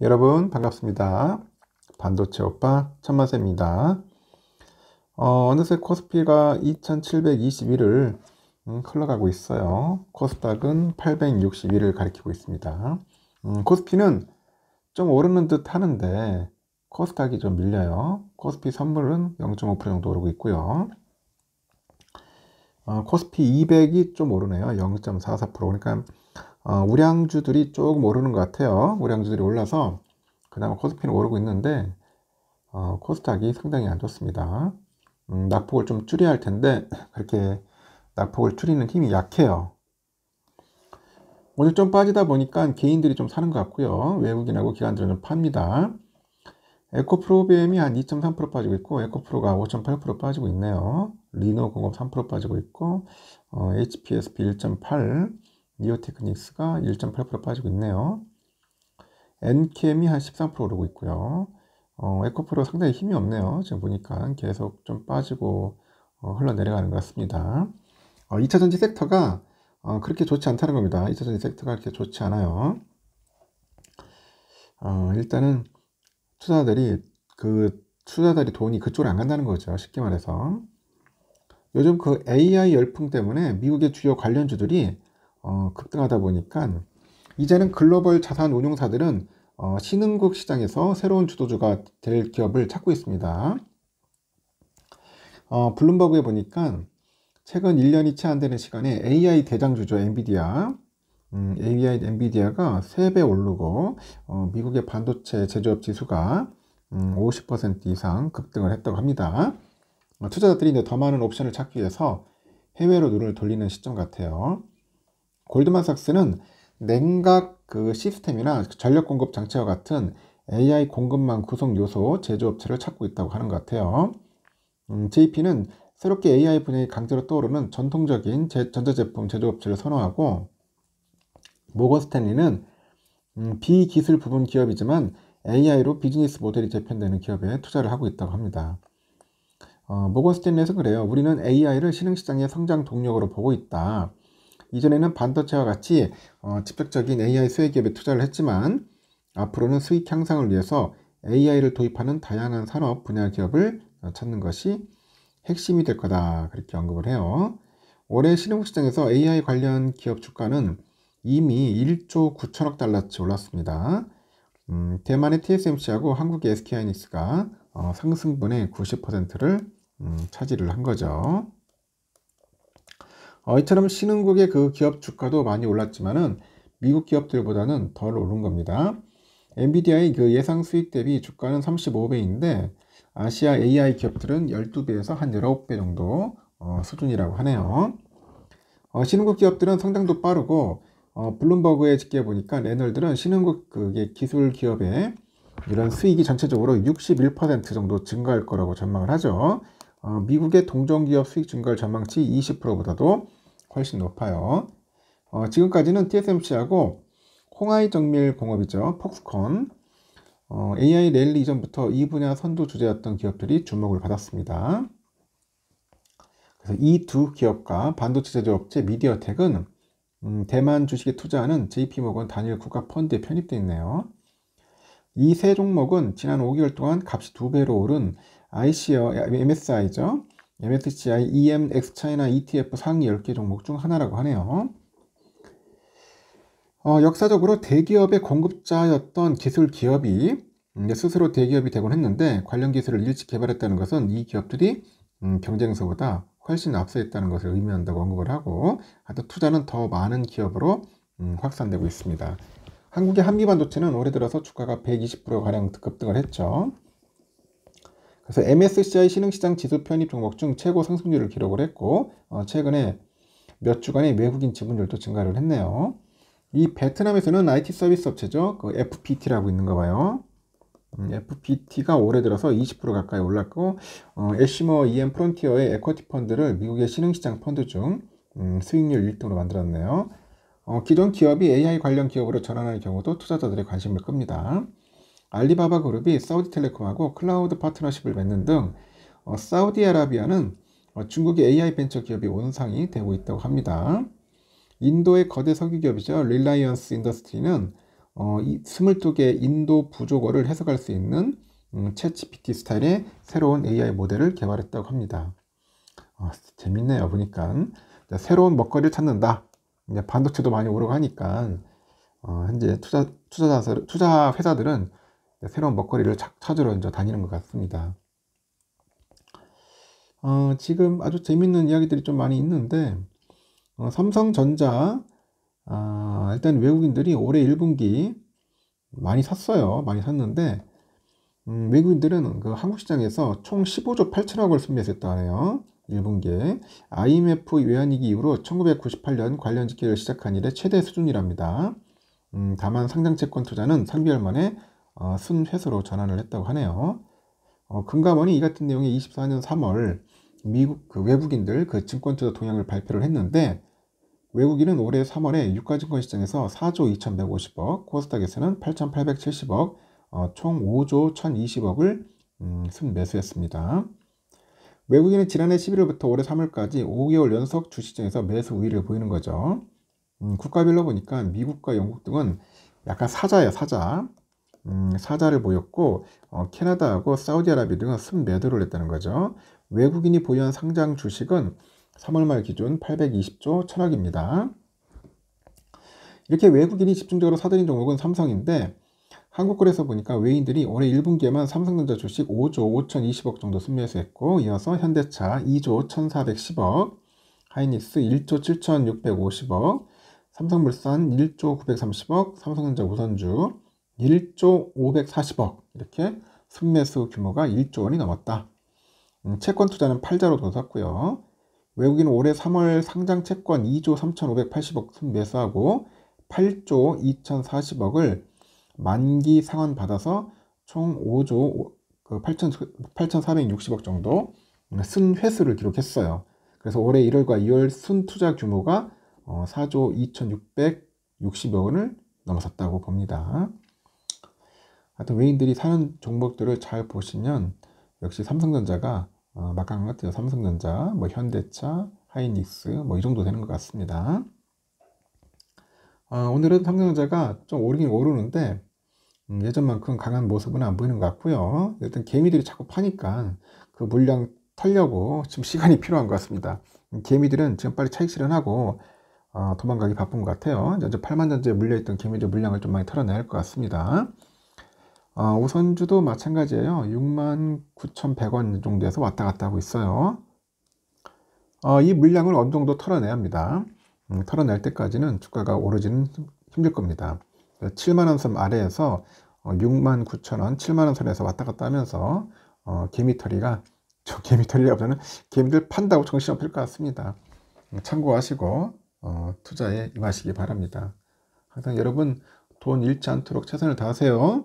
여러분 반갑습니다. 반도체 오빠 천만세입니다. 어, 느새 코스피가 2721을 음, 흘러가고 있어요. 코스닥은 861을 가리키고 있습니다. 음, 코스피는 좀 오르는 듯 하는데 코스닥이 좀 밀려요. 코스피 선물은 0.5% 정도 오르고 있고요. 어, 코스피 200이 좀 오르네요. 0.44% 그러니까 어, 우량주들이 조금 오르는 것 같아요. 우량주들이 올라서 그나마 코스피는 오르고 있는데 어, 코스닥이 상당히 안 좋습니다. 음, 낙폭을 좀 줄여야 할 텐데 그렇게 낙폭을 줄이는 힘이 약해요. 오늘 좀 빠지다 보니까 개인들이 좀 사는 것 같고요. 외국인하고 기관들은 좀 팝니다. 에코프로비엠이 한 2.3% 빠지고 있고 에코프로가 5.8% 빠지고 있네요. 리노공업 3% 빠지고 있고 어, HPSP 1.8 니어테크닉스가1.8% 빠지고 있네요. 엔캠이 한 13% 오르고 있고요. 어, 에코프로 상당히 힘이 없네요. 지금 보니까 계속 좀 빠지고 어, 흘러내려가는 것 같습니다. 어, 2차전지 섹터가 어, 그렇게 좋지 않다는 겁니다. 2차전지 섹터가 그렇게 좋지 않아요. 어, 일단은 투자자들이 그 투자자들이 돈이 그쪽으로 안 간다는 거죠. 쉽게 말해서. 요즘 그 AI 열풍 때문에 미국의 주요 관련주들이 어, 급등하다 보니까 이제는 글로벌 자산 운용사들은 어, 신흥국 시장에서 새로운 주도주가 될 기업을 찾고 있습니다. 어, 블룸버그에 보니까 최근 1년이 채 안 되는 시간에 AI 대장주죠 엔비디아 음, AI 엔비디아가 3배 오르고 어, 미국의 반도체 제조업 지수가 음, 50% 이상 급등을 했다고 합니다. 어, 투자자들이 이제 더 많은 옵션을 찾기 위해서 해외로 눈을 돌리는 시점 같아요. 골드만삭스는 냉각 그 시스템이나 전력 공급 장치와 같은 AI 공급망 구성 요소 제조업체를 찾고 있다고 하는 것 같아요. 음, JP는 새롭게 AI 분야의 강제로 떠오르는 전통적인 제, 전자제품 제조업체를 선호하고 모건 스탠리는 음, 비기술 부분 기업이지만 AI로 비즈니스 모델이 재편되는 기업에 투자를 하고 있다고 합니다. 어, 모건 스탠리에서 그래요. 우리는 AI를 신흥시장의 성장 동력으로 보고 있다. 이전에는 반도체와 같이 어, 직접적인 AI 수혜 기업에 투자를 했지만 앞으로는 수익 향상을 위해서 AI를 도입하는 다양한 산업 분야 기업을 어, 찾는 것이 핵심이 될 거다 그렇게 언급을 해요. 올해 신흥국 시장에서 AI 관련 기업 주가는 이미 1조 9천억 달러치 올랐습니다. 음, 대만의 TSMC하고 한국의 SK하이닉스가 어, 상승분의 90%를 음, 차지를 한 거죠. 어, 이처럼 신흥국의 그 기업 주가도 많이 올랐지만은 미국 기업들보다는 덜 오른 겁니다. 엔비디아의 그 예상 수익 대비 주가는 35배인데 아시아 AI 기업들은 12배에서 한 19배 정도 어, 수준이라고 하네요. 어, 신흥국 기업들은 성장도 빠르고 어, 블룸버그에 집계 보니까 레널들은 신흥국 기술 기업의 이런 수익이 전체적으로 61% 정도 증가할 거라고 전망을 하죠. 어, 미국의 동종기업 수익 증가율 전망치 20%보다도 훨씬 높아요. 어, 지금까지는 TSMC하고 홍하이 정밀 공업이죠. 폭스콘. 어, AI 랠리 이전부터 이 분야 선도 주제였던 기업들이 주목을 받았습니다. 그래서 이 두 기업과 반도체 제조업체 미디어텍은 음, 대만 주식에 투자하는 JP모건 단일 국가 펀드에 편입돼 있네요. 이 세 종목은 지난 5개월 동안 값이 두 배로 오른 ICO, MSI죠. 아, MSCI EMX 차이나 ETF 상위 10개 종목 중 하나라고 하네요. 어, 역사적으로 대기업의 공급자였던 기술 기업이 음, 스스로 대기업이 되곤 했는데 관련 기술을 일찍 개발했다는 것은 이 기업들이 음, 경쟁사보다 훨씬 앞서 있다는 것을 의미한다고 언급을 하고 하여튼 투자는 더 많은 기업으로 음, 확산되고 있습니다. 한국의 한미반도체는 올해 들어서 주가가 120%가량 급등을 했죠. 그래서 MSCI 신흥시장 지수 편입 종목 중 최고 상승률을 기록을 했고 어, 최근에 몇 주간의 외국인 지분율도 증가를 했네요. 이 베트남에서는 IT 서비스 업체죠. 그 FPT라고 있는거 봐요. 음, FPT가 올해 들어서 20% 가까이 올랐고 어, 애시머 EM 프론티어의 에쿼티 펀드를 미국의 신흥시장 펀드 중 음, 수익률 1등으로 만들었네요. 어, 기존 기업이 AI 관련 기업으로 전환할 경우도 투자자들의 관심을 끕니다. 알리바바 그룹이 사우디텔레콤하고 클라우드 파트너십을 맺는 등 어, 사우디아라비아는 어, 중국의 AI 벤처 기업이 온상이 되고 있다고 합니다. 인도의 거대 석유 기업이죠. 릴라이언스 인더스트리는 어, 22개 인도 부족어를 해석할 수 있는 음, 챗GPT 스타일의 새로운 AI 모델을 개발했다고 합니다. 어, 재밌네요. 보니까 새로운 먹거리를 찾는다. 이제 반도체도 많이 오르고 하니까 어, 현재 투자 투자자 투자 회사들은 새로운 먹거리를 찾으러 이제 다니는 것 같습니다. 어, 지금 아주 재밌는 이야기들이 좀 많이 있는데 어, 삼성전자 아, 일단 외국인들이 올해 1분기 많이 샀어요. 많이 샀는데 음, 외국인들은 그 한국 시장에서 총 15조 8천억을 순매수했다 네요 1분기에 IMF 외환위기 이후로 1998년 관련 집계를 시작한 이래 최대 수준이랍니다. 음, 다만 상장 채권 투자는 3개월 만에 어, 순회수로 전환을 했다고 하네요. 어, 금감원이 이 같은 내용의 24년 3월 미국 그 외국인들 그 증권투자 동향을 발표를 했는데 외국인은 올해 3월에 유가증권 시장에서 4조 2,150억, 코스닥에서는 8,870억, 어, 총 5조 1,020억을 음, 순매수했습니다. 외국인은 지난해 11월부터 올해 3월까지 5개월 연속 주시장에서 매수 우위를 보이는 거죠. 음, 국가별로 보니까 미국과 영국 등은 약간 사자예요, 사자. 음, 사자를 보였고 어, 캐나다하고 사우디아라비아 등은 순매도를 했다는 거죠. 외국인이 보유한 상장 주식은 3월 말 기준 820조 천억입니다 이렇게 외국인이 집중적으로 사들인 종목은 삼성인데 한국거래소 보니까 외인들이 올해 1분기에만 삼성전자 주식 5조 5020억 정도 순매수했고 이어서 현대차 2조 1410억, 하이닉스 1조 7650억, 삼성물산 1조 930억, 삼성전자 우선주, 1조 540억 이렇게 순매수 규모가 1조 원이 넘었다. 음, 채권 투자는 팔자로 돈았고요 외국인 올해 3월 상장 채권 2조 3,580억 순매수하고 8조 2,040억을 만기 상환 받아서 총 5조 8,460억 그 정도 순회수를 기록했어요. 그래서 올해 1월과 2월 순투자 규모가 4조 어, 2,660억 원을 넘어섰다고 봅니다. 하여튼 외인들이 사는 종목들을 잘 보시면 역시 삼성전자가 어, 막강한 것 같아요. 삼성전자, 뭐 현대차, 하이닉스 뭐 이 정도 되는 것 같습니다. 어, 오늘은 삼성전자가 좀 오르긴 오르는데 음, 예전만큼 강한 모습은 안 보이는 것 같고요. 일단 개미들이 자꾸 파니까 그 물량 털려고 지금 시간이 필요한 것 같습니다. 개미들은 지금 빨리 차익 실현하고 어, 도망가기 바쁜 것 같아요. 이제 8만 전지에 물려있던 개미들 물량을 좀 많이 털어내야 할 것 같습니다. 아, 우선주도 마찬가지예요. 69,100원 정도에서 왔다 갔다 하고 있어요. 어, 이 물량을 어느 정도 털어내야 합니다. 음, 털어낼 때까지는 주가가 오르지는 힘들 겁니다. 7만원 선 아래에서 6 어, 9 0 0 0원 7만원 선에서 왔다 갔다 하면서 어, 개미털이가 저개미털이라고보다는 개미들 판다고 정신없을 것 같습니다. 음, 참고하시고 어, 투자에 임하시기 바랍니다. 항상 여러분 돈 잃지 않도록 최선을 다하세요.